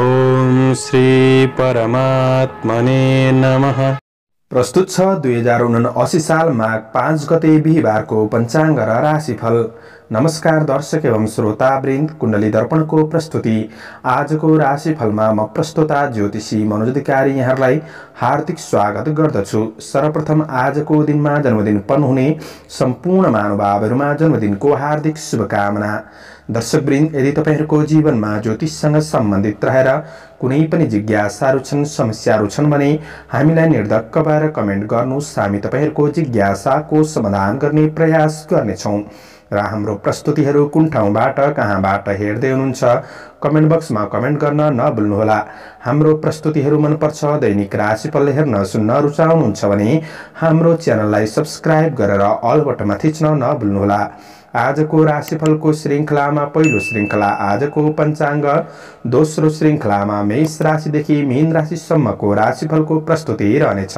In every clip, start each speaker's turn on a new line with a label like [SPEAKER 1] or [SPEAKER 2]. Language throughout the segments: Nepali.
[SPEAKER 1] ओम श्री परमात्मने नमः प्रस्तुत छ दुई हजार उनासी साल माघ पाँच गते बिहिबारको पञ्चाङ्ग र राशिफल नमस्कार दर्शक एवं श्रोता वृन्द कुण्डली दर्पणको प्रस्तुति आजको राशिफलमा म प्रस्तुता ज्योतिषी मनोज अधिकारी यहाँहरूलाई हार्दिक स्वागत गर्दछु सर्वप्रथम आजको दिनमा जन्मदिन हुने सम्पूर्ण महानुभावहरूमा जन्मदिनको हार्दिक शुभकामना दर्शकवृन्द यदि तपाईँहरूको जीवनमा ज्योतिषसँग सम्बन्धित रहेर कुनै पनि जिज्ञासाहरू छन् समस्याहरू छन् भने हामीलाई निर्धक्क भएर कमेन्ट गर्नुहोस् हामी तपाईँहरूको जिज्ञासाको समाधान गर्ने प्रयास गर्नेछौँ र हाम्रो प्रस्तुतिहरू कुन ठाउँबाट कहाँबाट हेर्दै हुनुहुन्छ कमेन्ट बक्समा कमेन्ट गर्न नभुल्नुहोला हाम्रो प्रस्तुतिहरू मनपर्छ दैनिक राशिफल हेर्न सुन्न रुचाउनुहुन्छ भने हाम्रो च्यानललाई सब्सक्राइब गरेर अल बटनमा थिच्न नभुल्नुहोला आजको राशिफलको श्रृङ्खलामा पहिलो श्रृङ्खला आजको पञ्चाङ्ग दोस्रो श्रृङ्खलामा मेष राशिदेखि मीन राशिसम्मको राशिफलको प्रस्तुति रहनेछ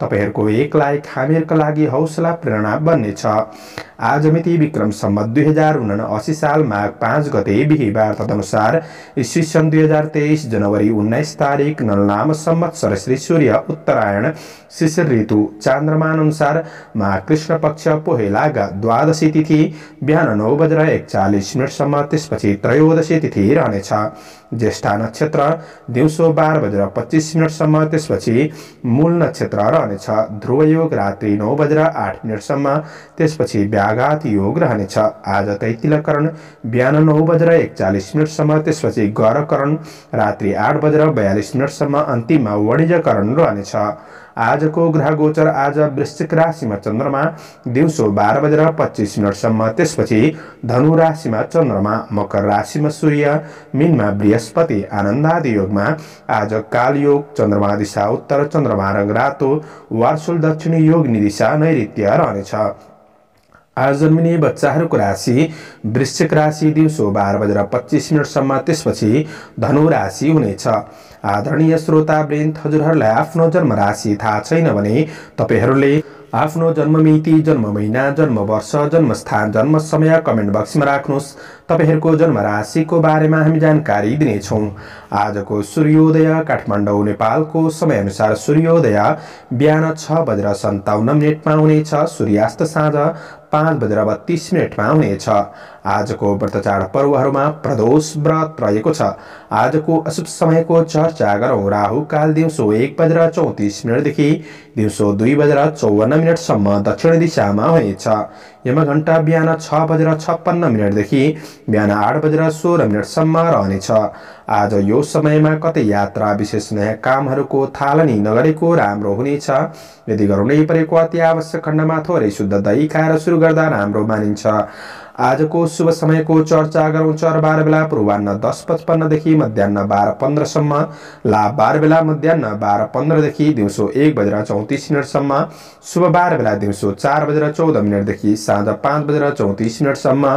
[SPEAKER 1] तपाईँहरूको एक लाइक हामीहरूको लागि हौसला प्रेरणा बन्नेछ आज मिति विक्रम सम्बत दुई हजार उनासी साल माघ पाँच गते बिहिबार तदनुसार इस्वी सन् दुई हजार तेइस जनवरी उन्नाइस तारिक नलनाम सम्मत सरस्वती सूर्य उत्तरायण शिशिर ऋतु चान्द्रमान अनुसार मा कृष्ण पक्ष पोहेलागा द्वादशी तिथि बिहान नौ बजेर एकचालिस मिनटसम्म त्यसपछि त्रयोदशी तिथि रहनेछ ज्येष्ठा नक्षत्र दिउँसो बाह्र बजेर पच्चिस मिनटसम्म त्यसपछि मूल नक्षत्र रहनेछ ध्रुव योग रात्रि नौ बजेर आठ मिनटसम्म त्यसपछि व्याघात योग रहनेछ आज तैतिलकरण बिहान नौ बजेर एकचालिस मिनटसम्म त्यसपछि गरकरण रात्रि आठ बजेर बयालिस मिनटसम्म अन्तिममा वणिजकरण रहनेछ आजको ग्रह गोचर आज वृश्चिक राशिमा चन्द्रमा दिउँसो बाह्र बजेर पच्चिस मिनटसम्म त्यसपछि धनु राशिमा चन्द्रमा मकर राशिमा सूर्य मिनमा बृहस्पति आनन्दादि योगमा आज कालयोग चन्द्रमा दिशा उत्तर चन्द्रमा रङ रातो वार्सुल दक्षिणी योग दिशा नैऋत्य रहनेछ आज जन्मिने बच्चाहरूको राशि वृश्चिक राशि दिउँसो बाह्र बजेर पच्चिस मिनटसम्म त्यसपछि धनु राशि हुनेछ आदरणीय श्रोता ब्रेन्थ हजुरहरूलाई आफ्नो जन्म राशि थाहा छैन भने तपाईँहरूले आफ्नो जन्म मिति जन्म महिना जन्म वर्ष जन्मस्थान जन्म समय कमेन्ट बक्समा राख्नुहोस् तपाईँहरूको जन्म राशिको बारेमा हामी जानकारी दिनेछौँ आजको सूर्योदय काठमाडौँ नेपालको समयअनुसार सूर्योदय बिहान छ बजेर सन्ताउन्न मिनटमा हुनेछ सूर्यास्त साँझ पाँच बजेर बत्तिस मिनटमा हुनेछ आजको व्रतचाड पर्वहरूमा प्रदोष व्रत रहेको छ आजको अशुभ समयको चर्चा गरौँ काल दिउँसो एक बजेर चौतिस मिनटदेखि दिउँसो दुई बजेर चौवन्न मिनटसम्म दक्षिण दिशामा हुनेछ यमघण्टा बिहान छ बजेर छप्पन्न मिनटदेखि बिहान आठ बजेर सोह्र मिनटसम्म रहनेछ आज यो समयमा कतै यात्रा विशेष नयाँ कामहरूको थालनी नगरेको राम्रो हुनेछ यदि गराउनै परेको अति आवश्यक खण्डमा थोरै शुद्ध दही खाएर सुरु गर्दा राम्रो मानिन्छ आजको शुभ समयको चर्चा गरौँ चर बाह्र बेला पूर्वान्न दस पचपन्नदेखि मध्याह बाह्र पन्ध्रसम्म लाभ बाह्र बेला मध्याह बाह्र पन्ध्रदेखि दिउँसो एक बजेर चौतिस मिनटसम्म शुभ बाह्र बेला दिउँसो चार बजेर चौध मिनटदेखि साँझ पाँच बजेर चौतिस मिनटसम्म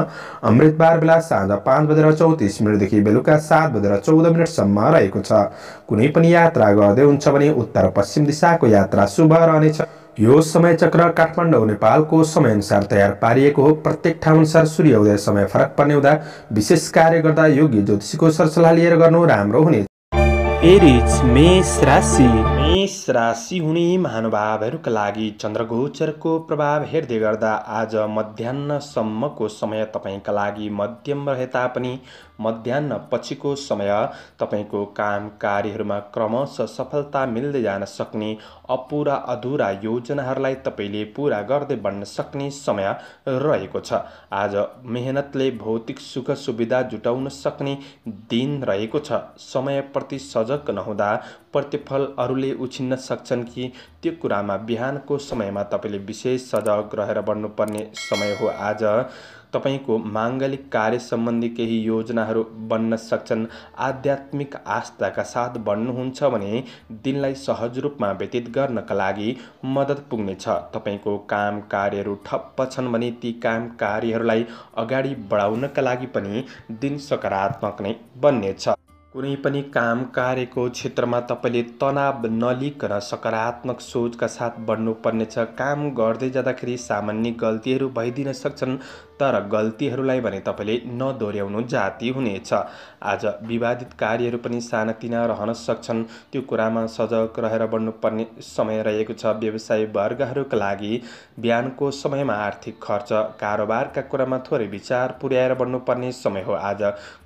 [SPEAKER 1] अमृत बाह्र बेला साँझ पाँच बजेर चौतिस मिनटदेखि बेलुका सात बजेर चौध मिनटसम्म रहेको छ कुनै पनि यात्रा गर्दै हुन्छ भने उत्तर पश्चिम दिशाको यात्रा शुभ रहनेछ यो समय समयचक्र काठमाडौँ नेपालको समयअनुसार तयार पारिएको हो प्रत्येक ठाउँअनुसार उदय समय फरक पर्ने हुँदा विशेष कार्य गर्दा योग्य ज्योतिषीको सरसल्लाह लिएर गर्नु राम्रो हुने मेष राशि हुने महानुभावहरूका लागि चन्द्रगोचरको प्रभाव हेर्दै गर्दा आज मध्याहसम्मको समय तपाईँका लागि मध्यम रहे तापनि मध्यान्न पछिको समय तपाईँको काम कार्यहरूमा क्रमशः सफलता मिल्दै जान सक्ने अपुरा अधुरा योजनाहरूलाई तपाईँले पुरा गर्दै बन्न सक्ने समय रहेको छ आज मेहनतले भौतिक सुख सुविधा जुटाउन सक्ने दिन रहेको छ समयप्रति सजग नहुँदा प्रतिफल अरूले उछिन्न सक्छन् कि त्यो कुरामा बिहानको समयमा तपाईँले विशेष सजग रहेर बन्नुपर्ने समय हो आज तपाईँको माङ्गलिक कार्य सम्बन्धी केही योजनाहरू बन्न सक्छन् आध्यात्मिक आस्थाका साथ बन्नुहुन्छ भने दिनलाई सहज रूपमा व्यतीत गर्नका लागि मद्दत पुग्नेछ तपाईँको काम कार्यहरू ठप्प छन् भने ती काम कार्यहरूलाई अगाडि बढाउनका लागि पनि दिन सकारात्मक नै बन्नेछ कुनै पनि काम कार्यको क्षेत्रमा तपाईँले तनाव र सकारात्मक सोचका साथ बढ्नुपर्नेछ काम गर्दै जाँदाखेरि सामान्य गल्तीहरू भइदिन सक्छन् तर गल्तीहरूलाई भने तपाईँले नदोर्याउनु जाति हुनेछ आज विवादित कार्यहरू पनि सानातिना रहन सक्छन् त्यो कुरामा सजग रहेर बढ्नुपर्ने समय रहेको छ व्यवसाय वर्गहरूका लागि बिहानको समयमा आर्थिक खर्च कारोबारका कुरामा थोरै विचार पुर्याएर बढ्नुपर्ने समय हो आज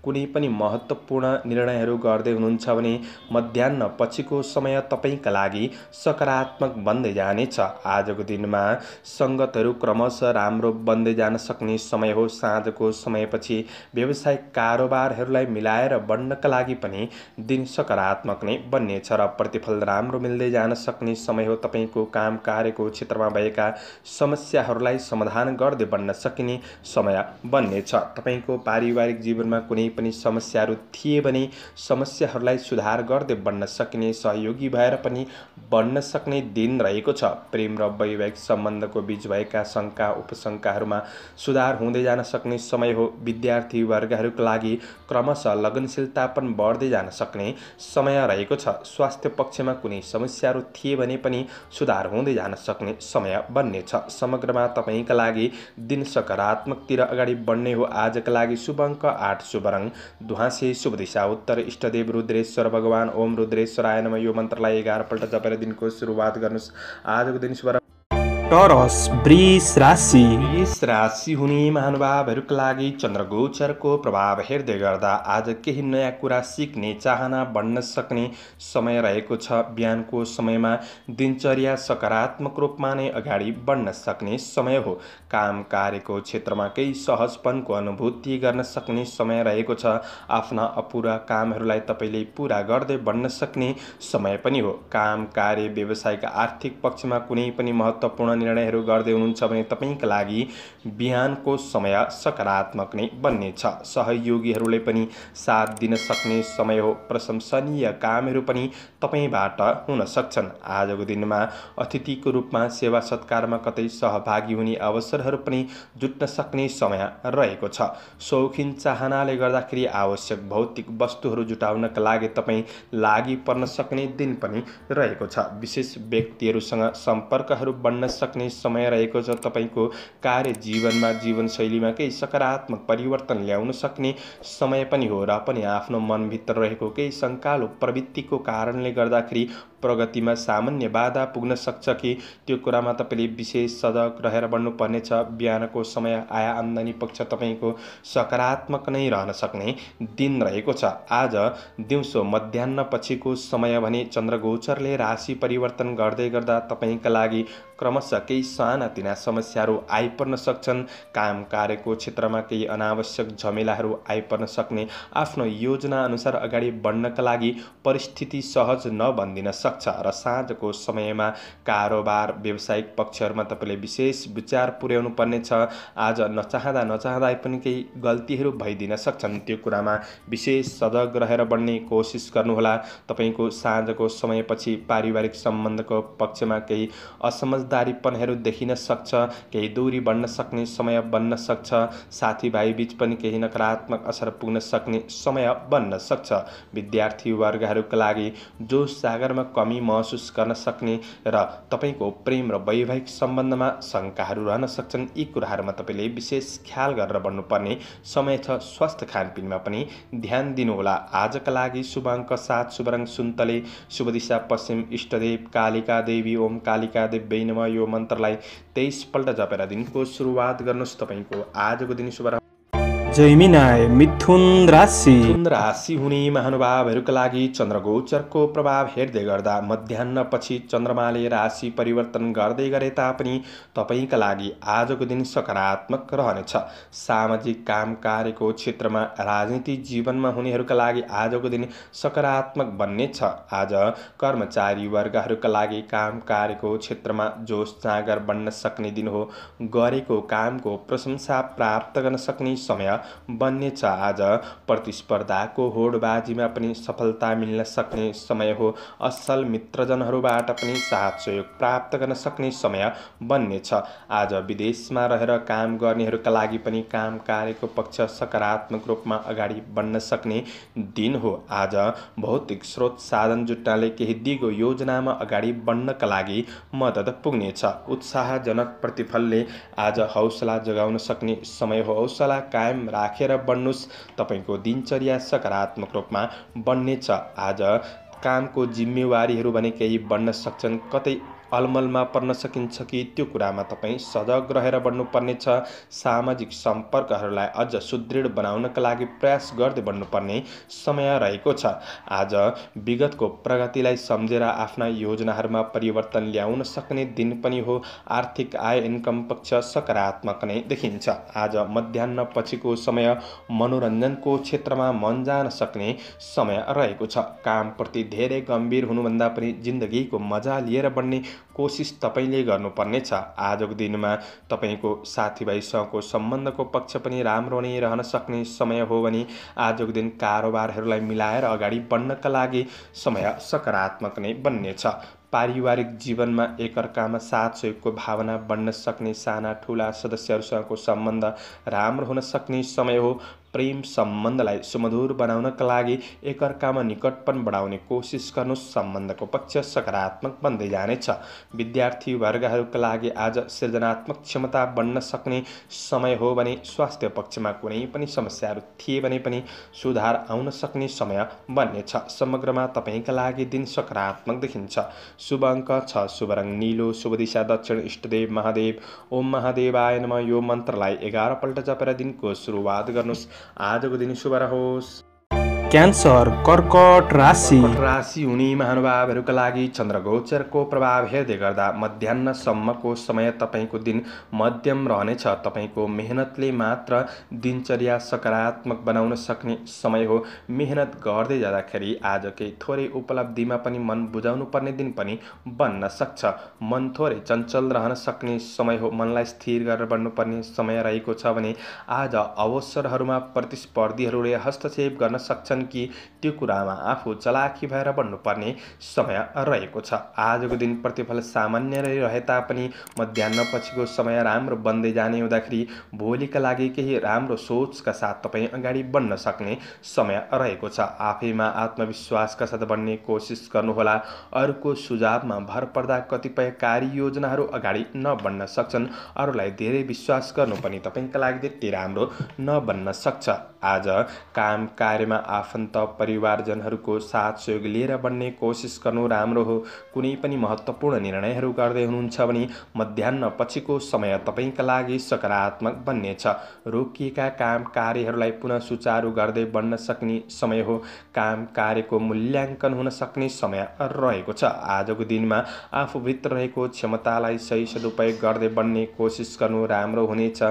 [SPEAKER 1] कुनै पनि महत्त्वपूर्ण निर्णयहरू गर्दै हुनुहुन्छ भने मध्याह पछिको समय तपाईँका लागि सकारात्मक बन्दै जानेछ आजको दिनमा सङ्गतहरू क्रमशः राम्रो बन्दै जान सक्ने समय हो साँझको समयपछि व्यवसायिक कारोबारहरूलाई मिलाएर बढ्नका लागि पनि दिन सकारात्मक नै बन्नेछ र प्रतिफल राम्रो मिल्दै जान सक्ने समय हो तपाईँको काम कार्यको क्षेत्रमा भएका समस्याहरूलाई समाधान गर्दै बन्न सकिने समय बन्नेछ तपाईँको पारिवारिक जीवनमा कुनै पनि समस्याहरू थिए भने समस्याहरूलाई सुधार गर्दै बन्न सकिने सहयोगी भएर पनि बन्न सक्ने दिन रहेको छ प्रेम र वैवाहिक सम्बन्धको बिच भएका शङ्का उपशङ्काहरूमा सुधार सुधार हुँदै जान सक्ने समय हो विद्यार्थी वर्गहरूको लागि क्रमशः लगनशीलता पनि बढ्दै जान सक्ने समय रहेको छ स्वास्थ्य पक्षमा कुनै समस्याहरू थिए भने पनि सुधार हुँदै जान सक्ने समय बन्नेछ समग्रमा तपाईँका लागि दिन सकारात्मकतिर अगाडि बढ्ने हो आजका लागि शुभ अङ्क आठ शुभ रङ शुभ दिशा उत्तर इष्टदेव रुद्रेश्वर भगवान् ओम रुद्रेश्वराय नम यो मन्त्रलाई एघारपल्ट जपेर दिनको सुरुवात गर्नुहोस् आजको दिन शुभ टरस वृष राशि वृष राशि हुने महानुभावहरूको लागि चन्द्र गोचरको प्रभाव हेर्दै गर्दा आज केही नयाँ कुरा सिक्ने चाहना बढ्न सक्ने समय रहेको छ बिहानको समयमा दिनचर्या सकारात्मक रूपमा नै अगाडि बढ्न सक्ने समय हो काम कार्यको क्षेत्रमा केही सहजपनको अनुभूति गर्न सक्ने समय रहेको छ आफ्ना अपुरा कामहरूलाई तपाईँले पुरा गर्दै बढ्न सक्ने समय पनि हो काम कार्य व्यवसायिक आर्थिक पक्षमा कुनै पनि महत्त्वपूर्ण निर्णयहरू गर्दै हुनुहुन्छ भने तपाईँका लागि बिहानको समय सकारात्मक नै बन्नेछ सहयोगीहरूले पनि साथ दिन सक्ने समय हो प्रशंसनीय कामहरू पनि तपाईँबाट हुन सक्छन् आजको दिनमा अतिथिको रूपमा सेवा सत्कारमा कतै सहभागी हुने अवसरहरू पनि जुट्न सक्ने समय रहेको छ शौखिन चाहनाले गर्दाखेरि आवश्यक भौतिक वस्तुहरू जुटाउनका लागि तपाईँ लागि पर्न सक्ने दिन पनि रहेको छ विशेष व्यक्तिहरूसँग सम्पर्कहरू बन्न सक्ने सक्ने समय रहेको छ तपाईँको कार्य जीवनमा जीवनशैलीमा केही सकारात्मक परिवर्तन ल्याउन सक्ने समय पनि हो र पनि आफ्नो मनभित्र रहेको केही सङ्कालो प्रवृत्तिको कारणले गर्दाखेरि प्रगतिमा सामान्य बाधा पुग्न सक्छ कि त्यो कुरामा तपाईँले विशेष सजग रहेर बढ्नुपर्नेछ बिहानको समय आय आम्दानी पक्ष तपाईँको सकारात्मक नै रहन सक्ने दिन रहेको छ आज दिउँसो मध्याहपछिको समय भने चन्द्रगोचरले राशि परिवर्तन गर्दै गर्दा तपाईँका लागि क्रमशः केही सानातिना समस्याहरू आइपर्न सक्छन् काम कार्यको क्षेत्रमा केही अनावश्यक झमेलाहरू आइपर्न सक्ने आफ्नो योजना अनुसार अगाडि बढ्नका लागि परिस्थिति सहज नबनिदिन सक्छ सक्छ र साँझको समयमा कारोबार व्यावसायिक पक्षहरूमा तपाईँले विशेष विचार पुर्याउनु पर्ने छ आज नचाहँदा नचाहँदै पनि केही गल्तीहरू भइदिन सक्छन् त्यो कुरामा विशेष सजग रहेर बढ्ने कोसिस गर्नुहोला तपाईँको साँझको समयपछि पारिवारिक सम्बन्धको पक्षमा केही असमझदारीपनहरू देखिन सक्छ केही दूरी बढ्न सक्ने समय बन्न सक्छ साथीभाइ बिच पनि केही नकारात्मक असर पुग्न सक्ने समय बन्न सक्छ विद्यार्थी वर्गहरूका लागि जो सागरमा कमी महसुस गर्न सक्ने र तपाईँको प्रेम र वैवाहिक सम्बन्धमा शङ्काहरू रहन सक्छन् यी कुराहरूमा तपाईँले विशेष ख्याल गरेर बढ्नुपर्ने समय छ स्वास्थ्य खानपिनमा पनि ध्यान दिनुहोला आजका लागि शुभ अङ्क सात शुभ सुन्तले शुभ दिशा पश्चिम इष्टदेव कालिका देवी ओम कालिका देव नम यो मन्त्रलाई तेइसपल्ट जपेर दिनको सुरुवात गर्नुहोस् तपाईँको आजको दिन शुभ जैमिनाय मिथुन राशि मिथुन राशि हुने महानुभावहरूका लागि चन्द्र गोचरको प्रभाव हेर्दै गर्दा मध्याहपछि चन्द्रमाले राशि परिवर्तन गर्दै गरे तापनि तपाईँका लागि आजको दिन सकारात्मक रहनेछ सामाजिक काम कार्यको क्षेत्रमा राजनीति जीवनमा हुनेहरूका लागि आजको दिन सकारात्मक बन्नेछ आज कर्मचारी वर्गहरूका लागि काम कार्यको क्षेत्रमा जोस जाँगर बन्न सक्ने दिन हो गरेको कामको प्रशंसा प्राप्त गर्न सक्ने समय बन्नेछ आज प्रतिस्पर्धाको होडबाजीमा पनि सफलता मिल्न सक्ने समय हो असल मित्रजनहरूबाट पनि साथ सहयोग प्राप्त गर्न सक्ने समय बन्नेछ आज विदेशमा रहेर काम गर्नेहरूका लागि पनि काम कार्यको पक्ष सकारात्मक रूपमा अगाडि बढ्न सक्ने दिन हो आज भौतिक स्रोत साधन जुट्नाले केही दिगो योजनामा अगाडि बढ्नका लागि मद्दत पुग्नेछ उत्साहजनक प्रतिफलले आज हौसला जोगाउन सक्ने समय हो हौसला कायम राखेर बन्नुहोस् तपाईँको दिनचर्या सकारात्मक रूपमा बन्नेछ आज कामको जिम्मेवारीहरू भने केही बन्न सक्छन् कतै अलमलमा पर्न सकिन्छ कि त्यो कुरामा तपाईँ सजग रहेर बढ्नुपर्नेछ सामाजिक सम्पर्कहरूलाई अझ सुदृढ बनाउनका लागि प्रयास गर्दै बढ्नुपर्ने समय रहेको छ आज विगतको प्रगतिलाई सम्झेर आफ्ना योजनाहरूमा परिवर्तन ल्याउन सक्ने दिन पनि हो आर्थिक आय इन्कम पक्ष सकारात्मक नै देखिन्छ आज मध्याह पछिको समय मनोरञ्जनको क्षेत्रमा मन जान सक्ने समय रहेको छ कामप्रति धेरै गम्भीर हुनुभन्दा पनि जिन्दगीको मजा लिएर बढ्ने कोसिस तपाईँले छ आजको दिनमा तपाईँको साथीभाइसँगको सम्बन्धको पक्ष पनि राम्रो नै रहन सक्ने समय हो भने आजको दिन कारोबारहरूलाई मिलाएर अगाडि बढ्नका लागि समय सकारात्मक नै बन्नेछ पारिवारिक जीवनमा एकअर्कामा साथ सहयोगको भावना बन्न सक्ने साना ठुला सदस्यहरूसँगको सम्बन्ध राम्रो हुन सक्ने समय हो प्रेम सम्बन्धलाई सुमधुर बनाउनका लागि एकअर्कामा निकटपन बढाउने कोसिस गर्नु सम्बन्धको पक्ष सकारात्मक बन्दै जानेछ विद्यार्थी वर्गहरूका लागि आज सृजनात्मक क्षमता बन्न सक्ने समय हो भने स्वास्थ्य पक्षमा कुनै पनि समस्याहरू थिए भने पनि सुधार आउन सक्ने समय बन्नेछ समग्रमा तपाईँका लागि दिन सकारात्मक देखिन्छ शुभ अङ्क छ शुभ रङ निलो शुभ दिशा दक्षिण इष्टदेव महादेव ओम महादेवाय आयनमा यो मन्त्रलाई एघारपल्ट जपेर दिनको सुरुवात गर्नुहोस् आज को दिन शुभ रहोस क्यान्सर कर्कट राशि राशि हुने महानुभावहरूका लागि चन्द्र गोचरको प्रभाव हेर्दै गर्दा मध्याहसम्मको समय तपाईँको दिन मध्यम रहनेछ तपाईँको मेहनतले मात्र दिनचर्या सकारात्मक बनाउन सक्ने समय हो मेहनत गर्दै जाँदाखेरि आज केही थोरै उपलब्धिमा पनि मन बुझाउनु पर्ने दिन पनि बन्न सक्छ मन थोरै चञ्चल रहन सक्ने समय हो मनलाई स्थिर गरेर बढ्नुपर्ने समय रहेको छ भने आज अवसरहरूमा प्रतिस्पर्धीहरूले हस्तक्षेप गर्न सक्छन् छन् कि त्यो कुरामा आफू चलाखी भएर बन्नुपर्ने समय रहेको छ आजको दिन प्रतिफल सामान्य रहे तापनि मध्याह पछिको समय राम्रो बन्दै जाने हुँदाखेरि भोलिका लागि केही राम्रो सोचका साथ तपाईँ अगाडि बढ्न सक्ने समय रहेको छ आफैमा आत्मविश्वासका साथ बन्ने कोसिस गर्नुहोला अरूको सुझावमा भर पर्दा कतिपय कार्ययोजनाहरू अगाडि नबढ्न सक्छन् अरूलाई धेरै विश्वास गर्नु पनि तपाईँका लागि त्यति राम्रो नबन्न सक्छ आज काम कार्यमा आफ आफन्त परिवारजनहरूको साथ सहयोग लिएर बन्ने कोसिस गर्नु राम्रो हो कुनै पनि महत्त्वपूर्ण निर्णयहरू गर्दै हुनुहुन्छ भने मध्याह पछिको समय तपाईँका लागि सकारात्मक बन्नेछ रोकिएका काम कार्यहरूलाई पुनः सुचारू गर्दै बन्न सक्ने समय हो काम कार्यको मूल्याङ्कन हुन सक्ने समय रहेको छ आजको दिनमा आफूभित्र रहेको क्षमतालाई सही सदुपयोग गर्दै बन्ने कोसिस गर्नु राम्रो हुनेछ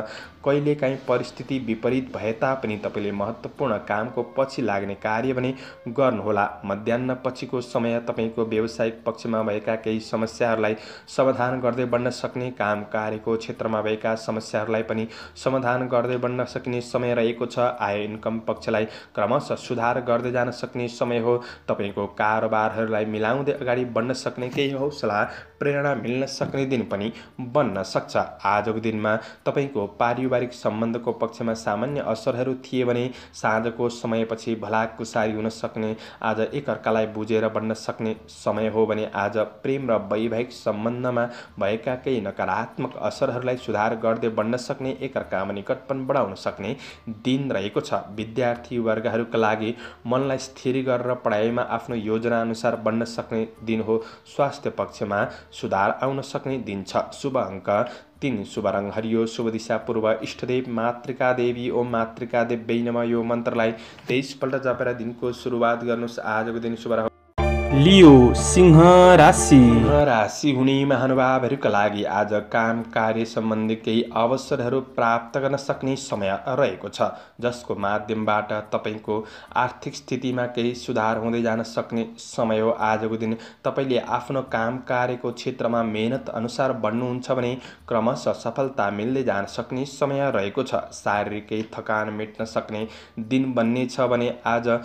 [SPEAKER 1] कहिलेकाहीँ परिस्थिति विपरीत भए तापनि तपाईँले महत्त्वपूर्ण कामको पछि लाग्ने लाग्ने कार्य पनि गर्नुहोला मध्याह पछिको समय तपाईँको व्यावसायिक पक्षमा भएका केही समस्याहरूलाई समाधान गर्दै बढ्न सक्ने काम कार्यको क्षेत्रमा भएका समस्याहरूलाई पनि समाधान गर्दै बढ्न सक्ने समय रहेको छ आय इन्कम पक्षलाई क्रमशः सुधार गर्दै जान सक्ने समय हो तपाईँको कारोबारहरूलाई मिलाउँदै अगाडि बढ्न सक्ने केही हौसला प्रेरणा मिल्न सक्ने दिन पनि बन्न सक्छ आजको दिनमा तपाईँको पारिवारिक सम्बन्धको पक्षमा सामान्य असरहरू थिए भने साँझको समयपछि भला लागको सारी हुन सक्ने आज एकअर्कालाई बुझेर बन्न सक्ने समय हो भने आज प्रेम र वैवाहिक सम्बन्धमा भएका केही नकारात्मक असरहरूलाई सुधार गर्दै बन्न सक्ने एकअर्कामा निकटपन बढाउन सक्ने दिन रहेको छ विद्यार्थी विद्यार्थीवर्गहरूका लागि मनलाई स्थिर गरेर पढाइमा आफ्नो योजना अनुसार बन्न सक्ने दिन हो स्वास्थ्य पक्षमा सुधार आउन सक्ने दिन छ शुभ अङ्क तिन शुभरङ हरियो शुभ दिशा पूर्व इष्टदेव मातृका देवी ओम मातृका देव्यै नम यो मन्त्रलाई तेइसपल्ट जपेर दिनको सुरुवात गर्नुहोस् आजको दिन शुभ लियो सिंह राशि राशि हुने महानुभावहरूका लागि आज काम कार्य सम्बन्धी केही अवसरहरू प्राप्त गर्न सक्ने समय रहेको छ जसको माध्यमबाट तपाईँको आर्थिक स्थितिमा केही सुधार हुँदै जान सक्ने समय हो आजको दिन तपाईँले आफ्नो काम कार्यको क्षेत्रमा मेहनत अनुसार बढ्नुहुन्छ भने क्रमशः सफलता मिल्दै जान सक्ने समय रहेको छ शारीरिक थकान मेट्न सक्ने दिन बन्ने छ भने आज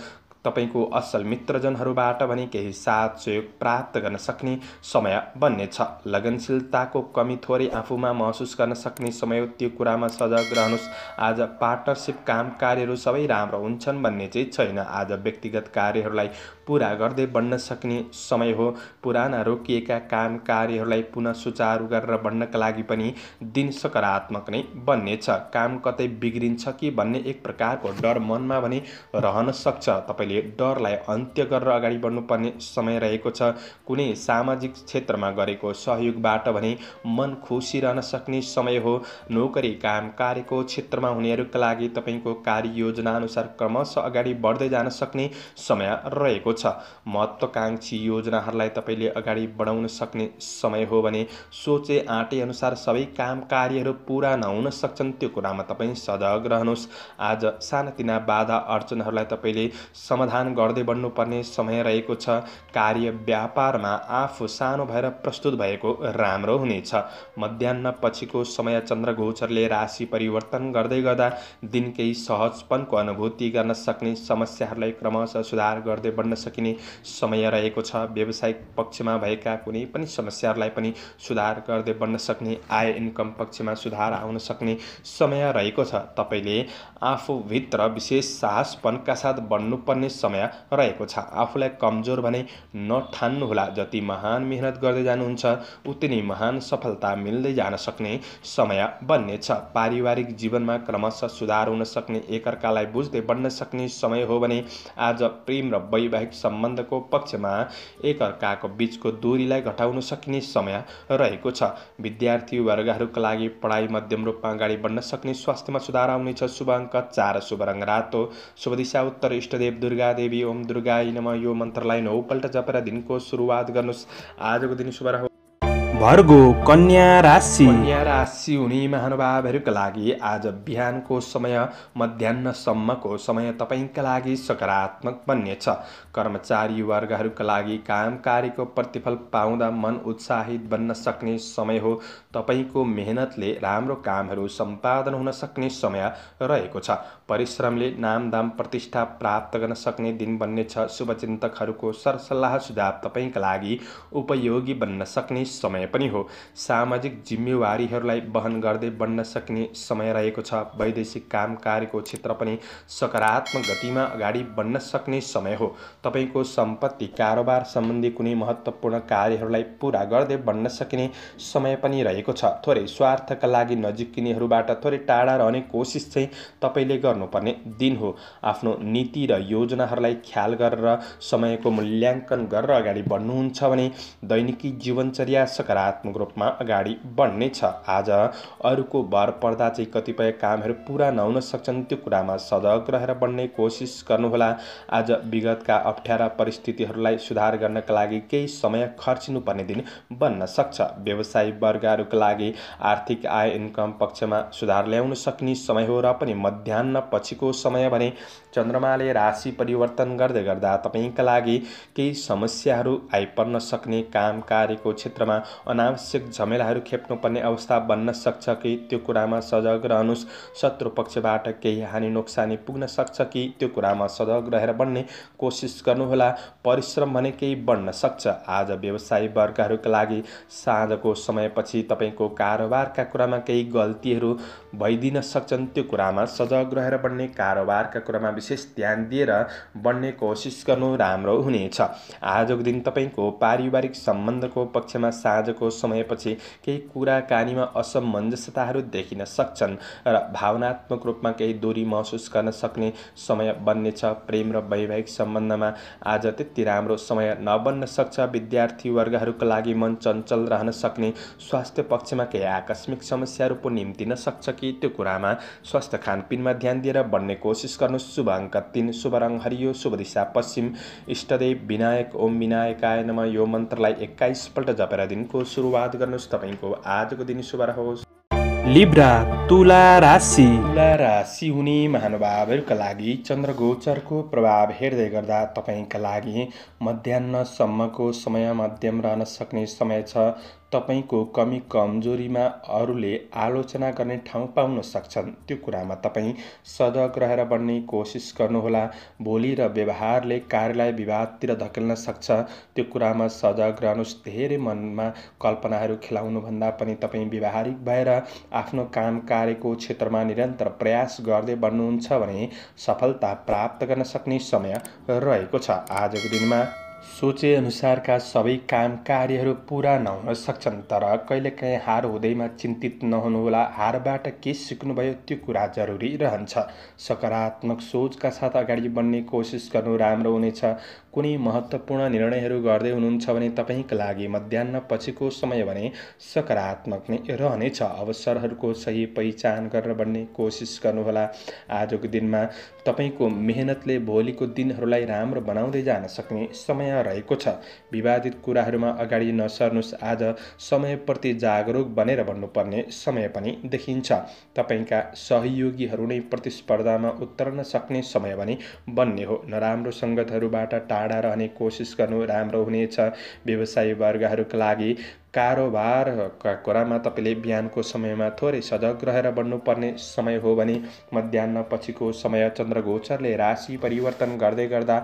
[SPEAKER 1] तपाईँको असल मित्रजनहरूबाट भने केही साथ सहयोग प्राप्त गर्न सक्ने समय बन्नेछ लगनशीलताको कमी थोरै आफूमा महसुस गर्न सक्ने समय त्यो कुरामा सजग रहनुहोस् आज पार्टनरसिप काम कार्यहरू सबै राम्रो हुन्छन् भन्ने चाहिँ छैन आज व्यक्तिगत कार्यहरूलाई पुरा गर्दै बन्न सक्ने समय हो पुराना रोकिएका काम कार्यहरूलाई पुनः सुचारू गरेर बढ्नका लागि पनि दिन सकारात्मक नै बन्नेछ काम कतै बिग्रिन्छ कि भन्ने एक प्रकारको डर मनमा भने रहन सक्छ तपाईँले हामीले डरलाई अन्त्य गरेर अगाडि बढ्नुपर्ने समय रहेको छ कुनै सामाजिक क्षेत्रमा गरेको सहयोगबाट भने मन खुसी रहन सक्ने समय हो नोकरी काम कार्यको क्षेत्रमा हुनेहरूका लागि तपाईँको योजनाअनुसार क्रमशः अगाडि बढ्दै जान सक्ने समय रहेको छ महत्त्वकाङ्क्षी योजनाहरूलाई तपाईँले अगाडि बढाउन सक्ने समय हो भने सोचे आँटेअनुसार सबै काम कार्यहरू पुरा नहुन सक्छन् त्यो कुरामा तपाईँ सजग रहनुहोस् आज सानातिना बाधा अडचनहरूलाई तपाईँले सम समाधान गर्दै बढ्नुपर्ने समय रहेको छ कार्य व्यापारमा आफू सानो भएर प्रस्तुत भएको राम्रो हुनेछ मध्याह पछिको समय चन्द्र गोचरले राशि परिवर्तन गर्दै गर्दा दिन केही सहजपनको अनुभूति गर्न सक्ने समस्याहरूलाई क्रमशः सुधार गर्दै बढ्न सकिने समय रहेको छ व्यावसायिक पक्षमा भएका कुनै पनि समस्याहरूलाई पनि सुधार गर्दै बढ्न सक्ने आय इन्कम पक्षमा सुधार आउन सक्ने समय रहेको छ तपाईँले आफूभित्र विशेष साहसपनका साथ बढ्नुपर्ने समय रहेको छ आफूलाई कमजोर भने नठान्नुहोला जति महान मिहिनेत गर्दै जानुहुन्छ उति नै महान सफलता मिल्दै जान सक्ने समय बन्नेछ पारिवारिक जीवनमा क्रमशः सुधार हुन सक्ने एकअर्कालाई बुझ्दै बढ्न सक्ने समय हो भने आज प्रेम र वैवाहिक सम्बन्धको पक्षमा एकअर्काको बिचको दूरीलाई घटाउन सक्ने समय रहेको छ विद्यार्थी वर्गहरूका लागि पढाइ मध्यम रूपमा अगाडि बढ्न सक्ने स्वास्थ्यमा सुधार आउनेछ शुभ अङ्क चार शुभ रङ रातो शुभ दिशा उत्तर इष्टदेव दुर्गा देवी ओम दुर्गाई नम यो मन्त्रलाई नौपल्ट जपेर दिनको सुरुवात गर्नुहोस् आजको दिन शुभ भर्गो कन्या राशि कन्या राशि हुने महानुभावहरूका लागि आज बिहानको समय मध्याहसम्मको समय तपाईँका लागि सकारात्मक बन्नेछ कर्मचारी वर्गहरूका लागि काम कार्यको प्रतिफल पाउँदा मन उत्साहित बन्न सक्ने समय हो तपाईँको मेहनतले राम्रो कामहरू सम्पादन हुन सक्ने समय रहेको छ परिश्रमले नामदाम प्रतिष्ठा प्राप्त गर्न सक्ने दिन बन्नेछ शुभचिन्तकहरूको सरसल्लाह सुझाव तपाईँका लागि उपयोगी बन्न सक्ने समय पनि हो सामाजिक जिम्मेवारीहरूलाई वहन गर्दै बन्न सक्ने समय रहेको छ वैदेशिक काम कार्यको क्षेत्र पनि सकारात्मक गतिमा अगाडि बढ्न सक्ने समय हो तपाईँको सम्पत्ति कारोबार सम्बन्धी कुनै महत्त्वपूर्ण कार्यहरूलाई पुरा गर्दै बन्न सकिने समय पनि रहेको छ थोरै स्वार्थका लागि नजिकिनेहरूबाट थोरै टाढा रहने कोसिस चाहिँ तपाईँले गर्नुपर्ने दिन हो आफ्नो नीति र योजनाहरूलाई ख्याल गरेर समयको मूल्याङ्कन गरेर अगाडि बढ्नुहुन्छ भने दैनिकी जीवनचर्या सकारात्मक सकारात्मक रूपमा अगाडि बढ्ने छ आज अरूको भर पर्दा चाहिँ कतिपय कामहरू पुरा नहुन सक्छन् त्यो कुरामा सजग रहेर बढ्ने कोसिस गर्नुहोला आज विगतका अप्ठ्यारा परिस्थितिहरूलाई सुधार गर्नका लागि केही समय खर्चिनुपर्ने दिन बन्न सक्छ व्यवसायी वर्गहरूका लागि आर्थिक आय इन्कम पक्षमा सुधार ल्याउन सक्ने समय हो र पनि मध्याह पछिको समय भने चन्द्रमाले राशि परिवर्तन गर्दै गर्दा तपाईँका लागि केही समस्याहरू आइपर्न सक्ने काम कार्यको क्षेत्रमा अनावश्यक झमेलाहरू खेप्नुपर्ने अवस्था बन्न सक्छ कि त्यो कुरामा सजग रहनुहोस् शत्रु पक्षबाट केही हानि नोक्सानी पुग्न सक्छ कि त्यो कुरामा सजग रहेर बढ्ने कोसिस गर्नुहोला परिश्रम भने केही बढ्न सक्छ आज व्यवसायी वर्गहरूका लागि साँझको समयपछि तपाईँको कारोबारका कुरामा केही गल्तीहरू भइदिन सक्छन् त्यो कुरामा सजग रहेर बन्ने कारोबारका कुरामा विशेष ध्यान दिएर बन्ने कोसिस गर्नु राम्रो हुनेछ आजको दिन तपाईँको पारिवारिक सम्बन्धको पक्षमा साँझको समयपछि केही कुराकानीमा असमञ्जसताहरू देखिन सक्छन् र भावनात्मक रूपमा केही दूरी महसुस गर्न सक्ने समय बन्नेछ प्रेम र वैवाहिक सम्बन्धमा आज त्यति राम्रो समय नबन्न सक्छ विद्यार्थीवर्गहरूको लागि मन चञ्चल रहन सक्ने स्वास्थ्य पक्षमा केही आकस्मिक समस्याहरू पनि निम्तिन सक्छ कि त्यो कुरामा स्वास्थ्य खानपिनमा ध्यान दिएर बन्ने कोसिस गर्नु शुभ अङ्क तिन शुभ रङ हरियो शुभ दिशा पश्चिम इष्टदेव विनायक ओम विनायकाय नमा यो मन्त्रलाई एक्काइसपल्ट जपेर दिनको सुरुवात गर्नुहोस् तपाईँको आजको दिन शुभ रहोस् लिब्रा तुला राशि तुला राशि हुने महानुभावहरूका लागि चन्द्र गोचरको प्रभाव हेर्दै गर्दा तपाईँका लागि मध्याहसम्मको समय मध्यम रहन सक्ने समय छ तपाईँको कमी कमजोरीमा अरूले आलोचना गर्ने ठाउँ पाउन सक्छन् त्यो कुरामा तपाईँ सजग रहेर बन्ने कोसिस गर्नुहोला भोलि र व्यवहारले कार्यलाई विवादतिर धकेल्न सक्छ त्यो कुरामा सजग रहनुहोस् धेरै मनमा कल्पनाहरू खेलाउनुभन्दा पनि तपाईँ व्यवहारिक भएर आफ्नो काम कार्यको क्षेत्रमा निरन्तर प्रयास गर्दै बन्नुहुन्छ भने सफलता प्राप्त गर्न सक्ने समय रहेको छ आजको दिनमा सोचेअनुसारका सबै काम कार्यहरू पुरा नहुन सक्छन् तर कहिलेकाहीँ हार हुँदैमा चिन्तित नहुनुहोला हारबाट के सिक्नुभयो त्यो कुरा जरुरी रहन्छ सकारात्मक सोचका साथ अगाडि बढ्ने कोसिस गर्नु राम्रो हुनेछ कुनै महत्त्वपूर्ण निर्णयहरू गर्दै हुनुहुन्छ भने तपाईँका लागि मध्याह पछिको समय भने सकारात्मक नै रहनेछ अवसरहरूको सही पहिचान गरेर बन्ने कोसिस गर्नुहोला आजको दिनमा तपाईँको मेहनतले भोलिको दिनहरूलाई राम्रो बनाउँदै जान सक्ने समय रहेको छ विवादित कुराहरूमा अगाडि नसर्नुहोस् आज समयप्रति जागरुक बनेर भन्नुपर्ने समय पनि देखिन्छ तपाईँका सहयोगीहरू नै प्रतिस्पर्धामा उत्तर्न सक्ने समय भने बन्ने हो नराम्रो सङ्गतहरूबाट टा टाढा रहने कोसिस गर्नु राम्रो हुनेछ व्यवसायी वर्गहरूका लागि कारोबारका कुरामा तपाईँले बिहानको समयमा थोरै सजग रहेर बन्नुपर्ने समय हो भने मध्याह पछिको समय चन्द्र गोचरले राशि परिवर्तन गर्दै गर्दा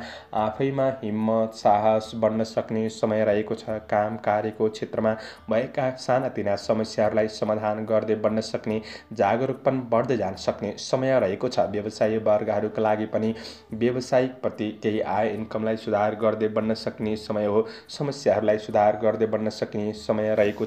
[SPEAKER 1] आफैमा हिम्मत साहस बन्न सक्ने समय रहेको छ काम कार्यको क्षेत्रमा भएका सानातिना समस्याहरूलाई समाधान गर्दै बन्न सक्ने जागरुक पनि बढ्दै जान सक्ने समय रहेको छ व्यवसाय वर्गहरूका लागि पनि व्यावसायिकप्रति केही आय इन्कमलाई सुधार गर्दै बन्न सक्ने समय हो समस्याहरूलाई सुधार गर्दै बन्न सक्ने समय रहेको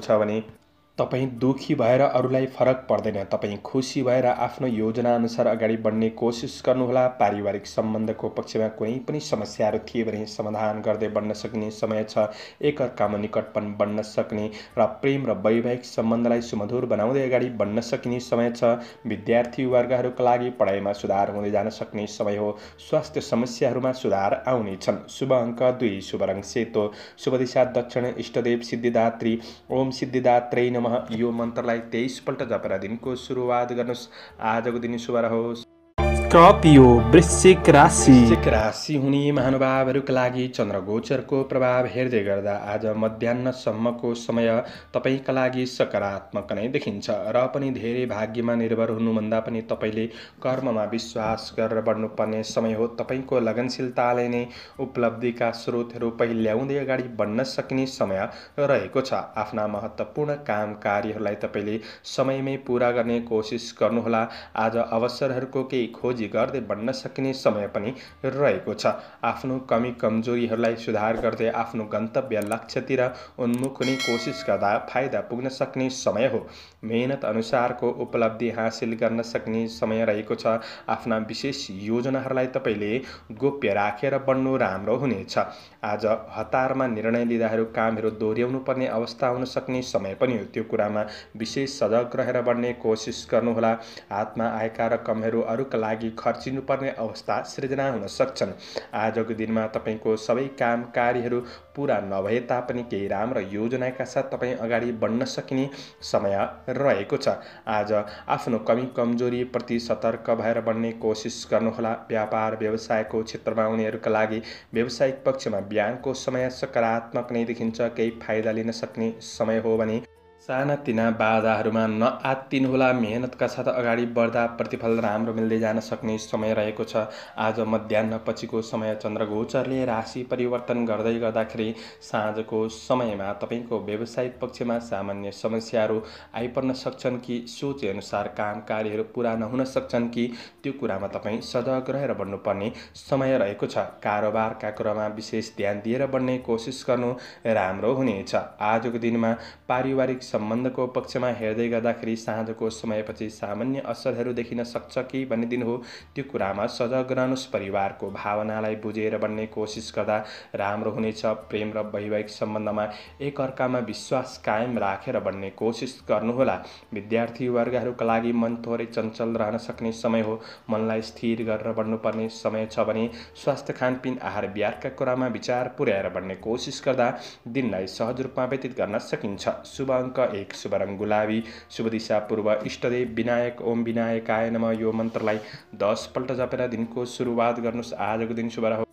[SPEAKER 1] तपाईँ दुःखी भएर अरूलाई फरक पर्दैन तपाईँ खुसी भएर आफ्नो योजनाअनुसार अगाडि बढ्ने कोसिस गर्नुहोला पारिवारिक सम्बन्धको पक्षमा कुनै पनि समस्याहरू थिए भने समाधान गर्दै बन्न सक्ने समय छ एकअर्कामा निकटपन बन्न सक्ने र प्रेम र वैवाहिक सम्बन्धलाई सुमधुर बनाउँदै अगाडि बढ्न सकिने समय छ विद्यार्थी वर्गहरूका लागि पढाइमा सुधार हुँदै जान सक्ने समय हो स्वास्थ्य समस्याहरूमा सुधार आउने छन् शुभ अङ्क दुई शुभ रङ सेतो शुभ दिशा दक्षिण इष्टदेव सिद्धिदात्री ओम सिद्धिदात्रै नम यो मन्त्रलाई तेइसपल्ट जपेर दिनको सुरुवात गर्नुहोस् आजको दिन शुभ रहोस् स्कर्पियो वृश्चिक राशि वृश्चिक राशि हुने महानुभावहरूका लागि चन्द्र गोचरको प्रभाव हेर्दै गर्दा आज मध्याहसम्मको समय तपाईँका लागि सकारात्मक नै देखिन्छ र पनि धेरै भाग्यमा निर्भर हुनुभन्दा पनि तपाईँले कर्ममा विश्वास गरेर बढ्नुपर्ने समय हो तपाईँको लगनशीलताले नै उपलब्धिका स्रोतहरू पहिल्याउँदै अगाडि बढ्न सक्ने समय रहेको छ आफ्ना महत्त्वपूर्ण काम कार्यहरूलाई तपाईँले समयमै पुरा गर्ने कोसिस गर्नुहोला आज अवसरहरूको केही खोज खोजी गर्दै बढ्न सकिने समय पनि रहेको छ आफ्नो कमी कमजोरीहरूलाई सुधार गर्दै आफ्नो गन्तव्य लक्ष्यतिर उन्मुख हुने कोसिस गर्दा फाइदा पुग्न सक्ने समय हो मेहनत अनुसारको उपलब्धि हासिल गर्न सक्ने समय रहेको छ आफ्ना विशेष योजनाहरूलाई तपाईँले गोप्य राखेर बढ्नु राम्रो हुनेछ आज हतारमा निर्णय लिँदाहरू कामहरू दोहोऱ्याउनु पर्ने अवस्था हुन सक्ने समय पनि हो त्यो कुरामा विशेष सजग रहेर बढ्ने कोसिस गर्नुहोला हातमा आएका रकमहरू अरूका लागि खर्चिनुपर्ने अवस्था सृजना हुन सक्छन् आजको दिनमा तपाईँको सबै काम कार्यहरू पुरा नभए तापनि केही राम्रो योजनाका साथ तपाईँ अगाडि बढ्न सकिने समय रहेको छ आज आफ्नो कमी कमजोरीप्रति सतर्क भएर बढ्ने कोसिस गर्नुहोला व्यापार व्यवसायको क्षेत्रमा उनीहरूका लागि व्यावसायिक पक्षमा बिहानको समय सकारात्मक नै देखिन्छ केही फाइदा लिन सक्ने समय हो भने सानातिना बाधाहरूमा नआत्तिनुहोला मेहनतका साथ अगाडि बढ्दा प्रतिफल राम्रो मिल्दै जान सक्ने समय रहेको छ आज मध्याह पछिको समय गोचरले राशि परिवर्तन गर्दै गर्दाखेरि साँझको समयमा तपाईँको व्यवसायिक पक्षमा सामान्य समस्याहरू आइपर्न सक्छन् कि सोचेअनुसार काम कार्यहरू पुरा नहुन सक्छन् कि त्यो कुरामा तपाईँ सजग रहेर बढ्नुपर्ने समय रहेको छ कारोबारका कुरामा विशेष ध्यान दिएर बढ्ने कोसिस गर्नु राम्रो हुनेछ आजको दिनमा पारिवारिक सम्बन्धको पक्षमा हेर्दै गर्दाखेरि साँझको समयपछि सामान्य असरहरू देखिन सक्छ कि भन्ने दिन हो त्यो कुरामा सजग रहनुहोस् परिवारको भावनालाई बुझेर बन्ने कोसिस गर्दा राम्रो हुनेछ प्रेम र वैवाहिक सम्बन्धमा एकअर्कामा विश्वास कायम राखेर बन्ने कोसिस गर्नुहोला विद्यार्थी वर्गहरूका लागि मन थोरै चञ्चल रहन सक्ने समय हो मनलाई स्थिर गरेर बढ्नुपर्ने समय छ भने स्वास्थ्य खानपिन आहार बिहारका कुरामा विचार पुर्याएर बढ्ने कोसिस गर्दा दिनलाई सहज रूपमा व्यतीत गर्न सकिन्छ शुभ अङ्क एक शुभरङ गुलाबी शुभ दिशा पूर्व इष्टदेव विनायक ओम विनायकाय नम यो मन्त्रलाई दसपल्ट जपेर दिनको सुरुवात गर्नुहोस् आजको दिन शुभ रहोस्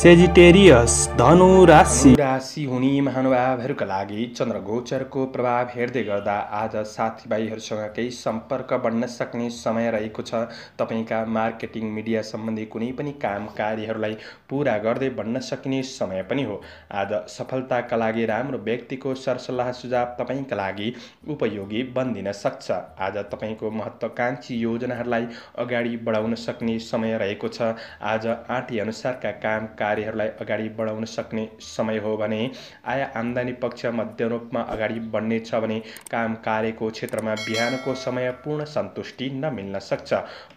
[SPEAKER 1] सेजिटेरियस धनु राशि राशि हुने महानुभावहरूका लागि चन्द्रगोचरको प्रभाव हेर्दै गर्दा आज साथीभाइहरूसँग केही सम्पर्क बन्न सक्ने समय रहेको छ तपाईँका मार्केटिङ मिडिया सम्बन्धी कुनै पनि काम कार्यहरूलाई पुरा गर्दै बन्न सकिने समय पनि हो आज सफलताका लागि राम्रो व्यक्तिको सरसल्लाह सुझाव तपाईँका लागि उपयोगी बनिदिन सक्छ आज तपाईँको महत्त्वकाङ्क्षी योजनाहरूलाई अगाडि बढाउन सक्ने समय रहेको छ आज आँटी अनुसारका काम कार्यहरूलाई अगाडि बढाउन सक्ने समय हो भने आय आम्दानी पक्ष मध्यरूपमा अगाडि छ भने काम कार्यको क्षेत्रमा बिहानको समय पूर्ण सन्तुष्टि नमिल्न सक्छ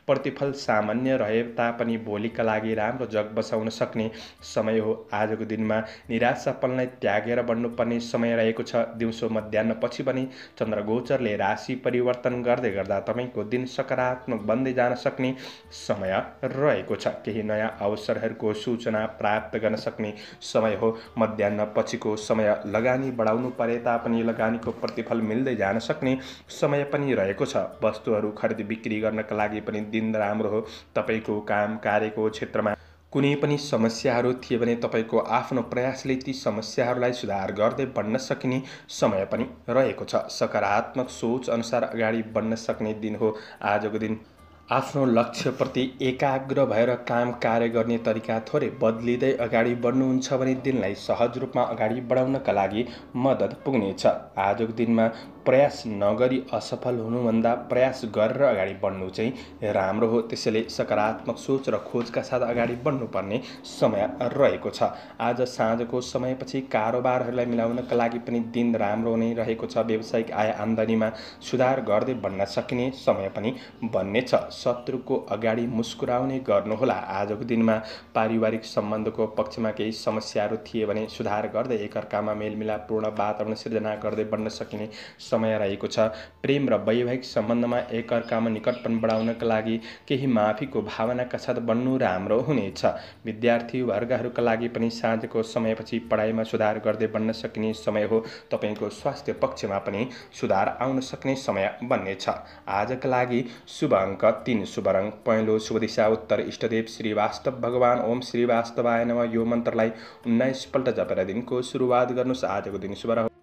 [SPEAKER 1] प्रतिफल सामान्य रहे तापनि भोलिका लागि राम्रो जग बसाउन सक्ने समय हो आजको दिनमा निराशापनलाई त्यागेर बन्नुपर्ने समय रहेको छ दिउँसो मध्याहपछि पनि चन्द्रगोचरले राशि परिवर्तन गर्दै गर्दा तपाईँको दिन सकारात्मक बन्दै जान सक्ने समय रहेको छ केही नयाँ अवसरहरूको सूचना प्राप्त गर्न सक्ने समय हो मध्याह पछिको समय लगानी बढाउनु परे तापनि लगानीको प्रतिफल मिल्दै जान सक्ने समय पनि रहेको छ वस्तुहरू खरिद बिक्री गर्नका लागि पनि दिन राम्रो हो तपाईँको काम कार्यको क्षेत्रमा कुनै पनि समस्याहरू थिए भने तपाईँको आफ्नो प्रयासले ती समस्याहरूलाई सुधार गर्दै बढ्न सकिने समय पनि रहेको छ सकारात्मक सोच अनुसार अगाडि बढ्न सक्ने दिन हो आजको दिन आफ्नो लक्ष्यप्रति एकाग्र भएर काम कार्य गर्ने तरिका थोरै बदलिँदै अगाडि बढ्नुहुन्छ भने दिनलाई सहज रूपमा अगाडि बढाउनका लागि मद्दत पुग्नेछ आजको दिनमा प्रयास नगरी असफल हुनुभन्दा प्रयास गरेर अगाडि बढ्नु चाहिँ राम्रो हो त्यसैले सकारात्मक सोच र खोजका साथ अगाडि बढ्नुपर्ने समय रहेको छ आज साँझको समयपछि कारोबारहरूलाई मिलाउनका लागि पनि दिन राम्रो नै रहेको छ व्यावसायिक आय आम्दानीमा सुधार गर्दै बन्न सकिने समय पनि बन्ने छ शत्रुको अगाडि मुस्कुराउने गर्नुहोला आजको दिनमा पारिवारिक सम्बन्धको पक्षमा केही समस्याहरू थिए भने सुधार गर्दै एकअर्कामा मेलमिलापूर्ण वातावरण सिर्जना गर्दै बन्न सकिने समय रहेको छ प्रेम र वैवाहिक सम्बन्धमा एकअर्कामा निकटपन बढाउनका लागि केही माफीको भावनाका साथ बन्नु राम्रो हुनेछ विद्यार्थी वर्गहरूका लागि पनि साँझको समयपछि पढाइमा सुधार गर्दै बन्न सकिने समय हो तपाईँको स्वास्थ्य पक्षमा पनि सुधार आउन सक्ने समय बन्नेछ आजका लागि शुभ अङ्क तिन शुभ रङ पहेँलो शुभ दिशा उत्तर इष्टदेव श्रीवास्तव भगवान् ओम श्रीवास्तवाय नम यो मन्त्रलाई उन्नाइसपल्ट जपेर दिनको सुरुवात गर्नुहोस् आजको दिन शुभ रह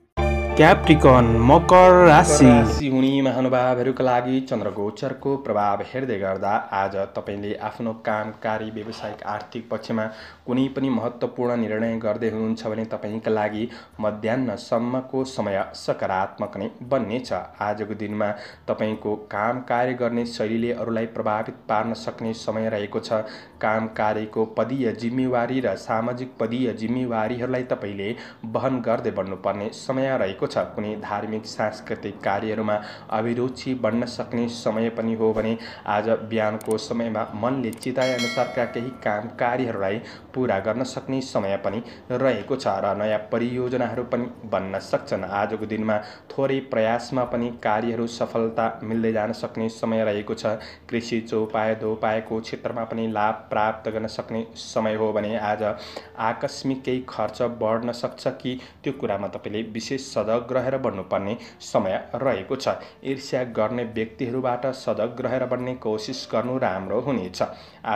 [SPEAKER 1] क्याप्टिकन मकर राशि हुने महानुभावहरूका लागि चन्द्रगोचरको प्रभाव हेर्दै गर्दा आज तपाईँले आफ्नो काम कार्य व्यावसायिक आर्थिक पक्षमा कुनै पनि महत्त्वपूर्ण निर्णय गर्दै हुनुहुन्छ भने तपाईँका लागि मध्याहसम्मको समय सकारात्मक नै बन्नेछ आजको दिनमा तपाईँको काम कार्य गर्ने शैलीले अरूलाई प्रभावित पार्न सक्ने समय रहेको छ काम कार्यको पदीय जिम्मेवारी र सामाजिक पदीय जिम्मेवारीहरूलाई तपाईँले वहन गर्दै बढ्नुपर्ने समय रहेको भएको छ कुनै धार्मिक सांस्कृतिक कार्यहरूमा अभिरुचि बन्न सक्ने समय पनि हो भने आज बिहानको समयमा मनले चिताएअनुसारका केही काम कार्यहरूलाई पुरा गर्न सक्ने समय पनि रहेको छ र नयाँ परियोजनाहरू पनि बन्न सक्छन् आजको दिनमा थोरै प्रयासमा पनि कार्यहरू सफलता मिल्दै जान सक्ने समय रहेको छ कृषि चौपाय धोपाएको क्षेत्रमा पनि लाभ प्राप्त गर्न सक्ने समय हो भने आज आकस्मिक केही खर्च बढ्न सक्छ कि त्यो कुरामा तपाईँले विशेष सजग सजग रहेर बन्नुपर्ने समय रहेको छ ईर्ष्या गर्ने व्यक्तिहरूबाट सजग रहेर बन्ने कोसिस गर्नु राम्रो हुनेछ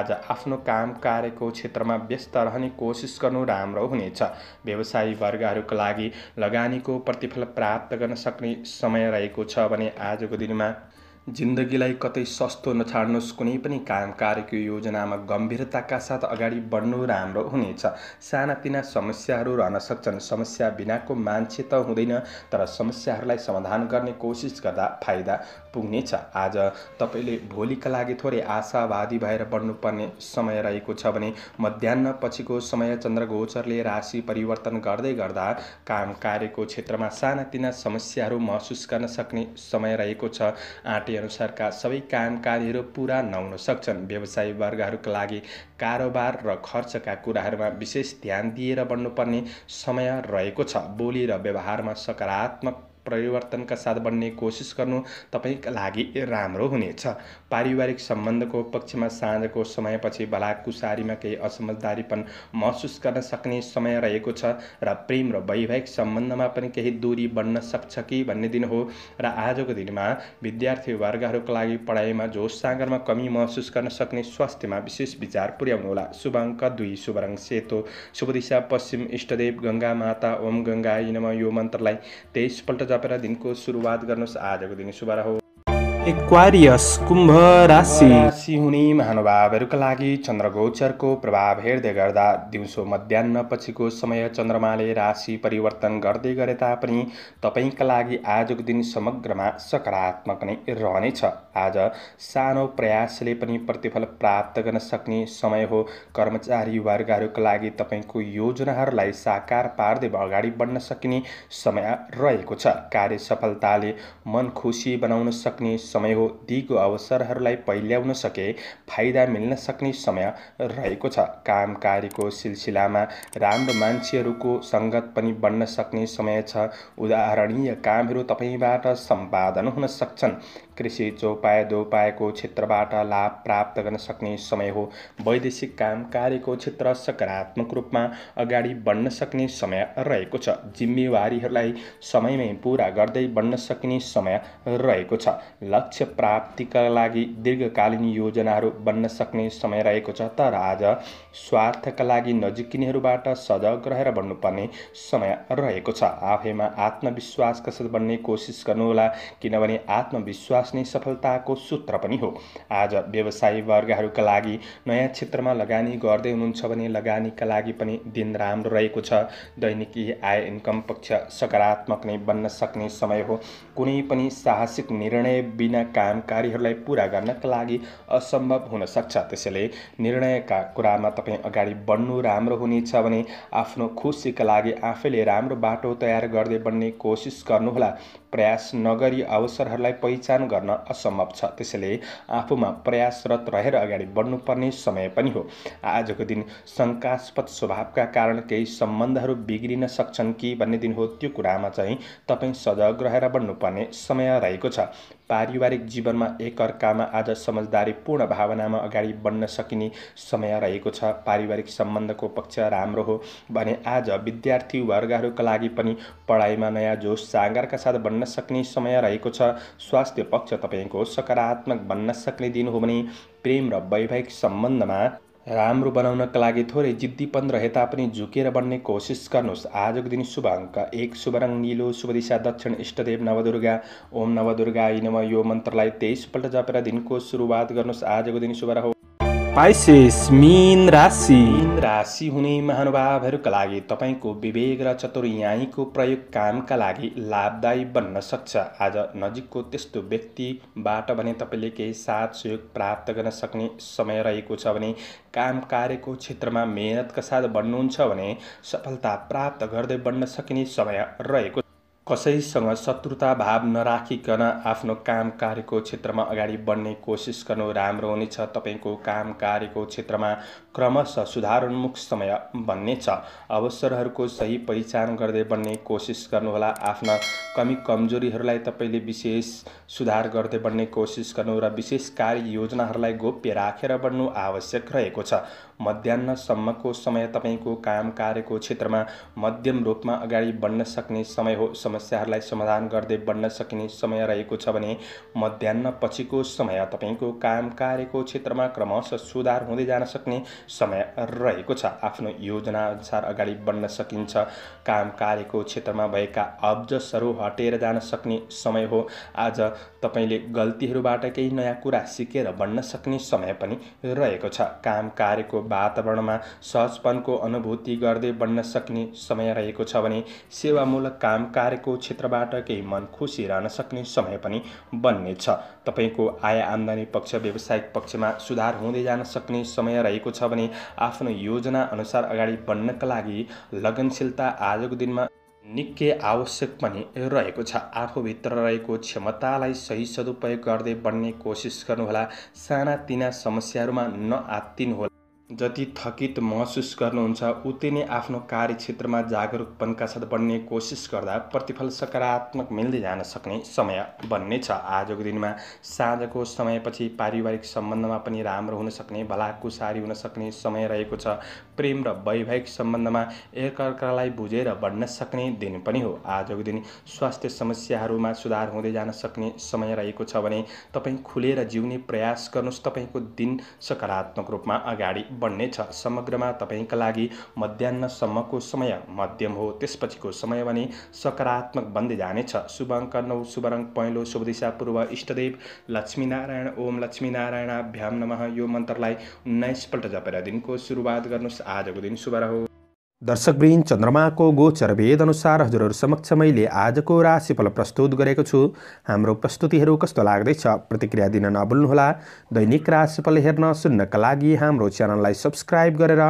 [SPEAKER 1] आज आफ्नो काम कार्यको क्षेत्रमा व्यस्त रहने कोसिस गर्नु राम्रो हुनेछ व्यवसायी वर्गहरूको लागि लगानीको प्रतिफल प्राप्त गर्न सक्ने समय रहेको छ भने आजको दिनमा जिन्दगीलाई कतै सस्तो नछाड्नुहोस् कुनै पनि काम कार्यको योजनामा गम्भीरताका साथ अगाडि बढ्नु राम्रो हुनेछ सानातिना समस्याहरू रहन सक्छन् समस्या बिनाको मान्छे त हुँदैन तर समस्याहरूलाई समाधान गर्ने कोसिस गर्दा फाइदा पुग्नेछ आज तपाईँले भोलिका लागि थोरै आशावादी भएर बढ्नुपर्ने समय रहेको छ भने मध्याह पछिको समय चन्द्र गोचरले राशि परिवर्तन गर्दै गर्दा काम कार्यको क्षेत्रमा सानातिना समस्याहरू महसुस गर्न सक्ने समय रहेको छ आँटे अनुसारका सबै काम कार्यहरू पुरा नहुन सक्छन् व्यवसाय वर्गहरूका लागि कारोबार र खर्चका कुराहरूमा विशेष ध्यान दिएर बढ्नुपर्ने समय रहेको छ बोली र व्यवहारमा सकारात्मक परिवर्तनका साथ बन्ने कोसिस गर्नु तपाईँका लागि राम्रो हुनेछ पारिवारिक सम्बन्धको पक्षमा साँझको समयपछि भलाकुसारीमा केही असमझदारीपन महसुस गर्न सक्ने समय रहेको छ र प्रेम र वैवाहिक सम्बन्धमा पनि केही दूरी बन्न सक्छ कि भन्ने दिन हो र आजको दिनमा विद्यार्थी वर्गहरूको लागि पढाइमा जो सागरमा कमी महसुस गर्न सक्ने स्वास्थ्यमा विशेष विचार पुर्याउनुहोला शुभ अङ्क दुई शुभ सेतो शुभ दिशा पश्चिम इष्टदेव गङ्गा माता ओम गङ्गा यिनमा यो मन्त्रलाई तेइसपल्ट तपाईँलाई दिनको सुरुवात गर्नुहोस् आजको दिन शुभ हो एक्वारियस कुम्भ राशि राशि हुने महानुभावहरूका लागि गोचरको प्रभाव हेर्दै गर्दा दिउँसो मध्याह पछिको समय चन्द्रमाले राशि परिवर्तन गर्दै गरे तापनि तपाईँका लागि आजको दिन समग्रमा सकारात्मक नै रहनेछ आज सानो प्रयासले पनि प्रतिफल प्राप्त गर्न सक्ने समय हो कर्मचारी वर्गहरूका लागि तपाईँको योजनाहरूलाई साकार पार्दै अगाडि बढ्न सकिने समय रहेको छ कार्य सफलताले मन खुसी बनाउन सक्ने समय हो दिगो अवसरहरूलाई पहिल्याउन सके फाइदा मिल्न सक्ने समय रहेको छ काम कार्यको सिलसिलामा राम्रो मान्छेहरूको सङ्गत पनि बन्न सक्ने समय छ उदाहरणीय कामहरू तपाईँबाट सम्पादन हुन सक्छन् कृषि दो पाएको क्षेत्रबाट लाभ प्राप्त गर्न सक्ने समय हो वैदेशिक काम कार्यको क्षेत्र सकारात्मक रूपमा अगाडि बढ्न सक्ने समय रहेको छ जिम्मेवारीहरूलाई समयमै पुरा गर्दै बढ्न सक्ने समय रहेको छ लक्ष्य प्राप्तिका लागि दीर्घकालीन योजनाहरू बन्न सक्ने समय रहेको छ तर आज स्वार्थका लागि नजिकिनेहरूबाट सजग रहेर बन्नुपर्ने समय रहेको छ आफैमा आत्मविश्वास कसरी बन्ने कोसिस गर्नुहोला किनभने आत्मविश्वास बाँच्ने सफलताको सूत्र पनि हो आज व्यवसायी वर्गहरूका लागि नयाँ क्षेत्रमा लगानी गर्दै हुनुहुन्छ भने लगानीका लागि पनि दिन राम्रो रहेको छ दैनिकी आय इन्कम पक्ष सकारात्मक नै बन्न सक्ने समय हो कुनै पनि साहसिक निर्णय बिना कामकारीहरूलाई पुरा गर्नका लागि असम्भव हुन सक्छ त्यसैले निर्णयका कुरामा तपाईँ अगाडि बढ्नु राम्रो हुनेछ भने आफ्नो खुसीका लागि आफैले राम्रो बाटो तयार गर्दै बढ्ने कोसिस गर्नुहोला प्रयास नगरी अवसरहरूलाई पहिचान गर्न असम्भव छ त्यसैले आफूमा प्रयासरत रहेर अगाडि बढ्नुपर्ने समय पनि हो आजको दिन शङ्कास्पद स्वभावका कारण केही सम्बन्धहरू बिग्रिन सक्छन् कि भन्ने दिन हो त्यो कुरामा चाहिँ तपाईँ सजग रहेर बढ्नुपर्ने समय रहेको छ पारिवारिक जीवनमा एकअर्कामा आज समझदारीपूर्ण भावनामा अगाडि बढ्न सकिने समय रहेको छ पारिवारिक सम्बन्धको पक्ष राम्रो हो भने आज विद्यार्थी वर्गहरूका लागि पनि पढाइमा नयाँ जोस सागरका साथ बढ्न बन्न सक्ने समय रहेको छ स्वास्थ्य पक्ष तपाईँको सकारात्मक बन्न सक्ने दिन हो भने प्रेम र वैवाहिक सम्बन्धमा राम्रो बनाउनका लागि थोरै जिद्दीपन रहे तापनि झुकेर बन्ने कोसिस गर्नुहोस् आजको दिन शुभ अङ्क एक शुभ रङ निलो शुभ दिशा दक्षिण इष्टदेव नवदुर्गा ओम नवदुर्गा नम यो मन्त्रलाई तेइसपल्ट जपेर दिनको सुरुवात गर्नुहोस् आजको दिन शुभ रह पाइसेस मिन राशि मिन राशि हुने महानुभावहरूका लागि तपाईँको विवेक र चतुर्याईको प्रयोग कामका लागि लाभदायी बन्न सक्छ आज नजिकको त्यस्तो व्यक्तिबाट भने तपाईँले केही साथ सहयोग प्राप्त गर्न सक्ने समय रहेको छ भने काम कार्यको क्षेत्रमा मेहनतका साथ बढ्नुहुन्छ भने सफलता प्राप्त गर्दै बन्न सकिने समय रहेको कसैसँग शत्रुता भाव नराखिकन आफ्नो काम कार्यको क्षेत्रमा अगाडि बढ्ने कोसिस गर्नु राम्रो हुनेछ तपाईँको काम कार्यको क्षेत्रमा क्रमशः सुधारोन्मुख समय बन्ने छ अवसरहरूको सही पहिचान गर्दै बन्ने कोसिस गर्नुहोला आफ्ना कमी कमजोरीहरूलाई तपाईँले विशेष सुधार गर्दै बन्ने कोसिस गर्नु र विशेष कार्य योजनाहरूलाई गोप्य राखेर बन्नु आवश्यक रहेको छ मध्याहसम्मको समय तपाईँको काम कार्यको क्षेत्रमा मध्यम रूपमा अगाडि बढ्न सक्ने समय हो समस्याहरूलाई समाधान गर्दै बढ्न सकिने समय रहेको छ भने मध्याहपछिको समय तपाईँको काम कार्यको क्षेत्रमा क्रमशः सुधार हुँदै जान सक्ने समय रहेको छ आफ्नो योजनाअनुसार अगाडि बढ्न सकिन्छ काम कार्यको क्षेत्रमा भएका अब्जसहरू हटेर जान सक्ने समय हो आज तपाईँले गल्तीहरूबाट केही नयाँ कुरा सिकेर बन्न सक्ने समय पनि रहेको छ काम कार्यको वातावरणमा सहजपनको अनुभूति गर्दै बन्न सक्ने समय रहेको छ भने सेवामूलक काम कार्यको क्षेत्रबाट केही मन खुसी रहन सक्ने समय पनि बन्नेछ तपाईँको आय आम्दानी पक्ष व्यावसायिक पक्षमा सुधार हुँदै जान सक्ने समय रहेको छ भने पनि आफ्नो योजना अनुसार अगाडि बढ्नका लागि लगनशीलता आजको दिनमा निकै आवश्यक पनि रहेको छ आफूभित्र रहेको क्षमतालाई सही सदुपयोग गर्दै बढ्ने कोसिस गर्नुहोला सानातिना समस्याहरूमा नआत्तिनुहोला जति थकित महसुस गर्नुहुन्छ उति नै आफ्नो कार्यक्षेत्रमा जागरूकपनका साथ बढ्ने कोसिस गर्दा प्रतिफल सकारात्मक मिल्दै जान सक्ने समय बन्नेछ आजको दिनमा साँझको समयपछि पारिवारिक सम्बन्धमा पनि राम्रो हुन सक्ने भलाकुसारी हुन सक्ने समय रहेको छ प्रेम र वैवाहिक सम्बन्धमा एकअर्कालाई बुझेर बढ्न सक्ने दिन पनि हो आजको दिन स्वास्थ्य समस्याहरूमा सुधार हुँदै जान सक्ने समय रहेको छ भने तपाईँ खुलेर जिउने प्रयास गर्नुहोस् तपाईँको दिन सकारात्मक रूपमा अगाडि बढ्नेछ समग्रमा तपाईँका लागि मध्याहसम्मको समय मध्यम हो त्यसपछिको समय भने सकारात्मक बन्दै जानेछ शुभ अङ्क नौ शुभ रङ पहेँलो शुभ दिशा पूर्व इष्टदेव लक्ष्मीनारायण ओम लक्ष्मीनारायणाभ्याम नमः यो मन्त्रलाई उन्नाइसपल्ट जपेर दिनको सुरुवात गर्नुहोस् आजको दिन शुभ रहोस् दर्शकवृन्द चन्द्रमाको गोचर भेदअनुसार हजुरहरू समक्ष मैले आजको राशिफल प्रस्तुत गरेको छु हाम्रो प्रस्तुतिहरू कस्तो लाग्दैछ प्रतिक्रिया दिन नभुल्नुहोला दैनिक राशिफल हेर्न सुन्नका लागि हाम्रो च्यानललाई सब्सक्राइब गरेर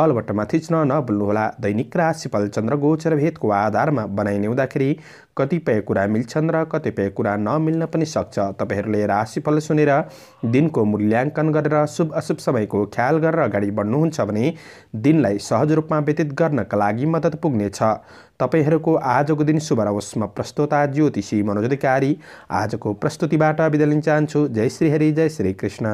[SPEAKER 1] अलबट्टमा थिच्न नभुल्नुहोला दैनिक राशिफल चन्द्रगोचरभेदको भेदको आधारमा बनाइने हुँदाखेरि कतिपय कुरा मिल्छन् र कतिपय कुरा नमिल्न पनि सक्छ तपाईँहरूले राशिफल सुनेर रा, दिनको मूल्याङ्कन गरेर शुभ अशुभ समयको ख्याल गरेर अगाडि बढ्नुहुन्छ भने दिनलाई सहज रूपमा व्यतीत गर्नका लागि मद्दत पुग्नेछ तपाईँहरूको आजको दिन शुभ रहोस् म प्रस्तोता ज्योतिषी मनोज अधिकारी आजको प्रस्तुतिबाट बिदा लिन चाहन्छु जय श्री हरि जय श्री कृष्ण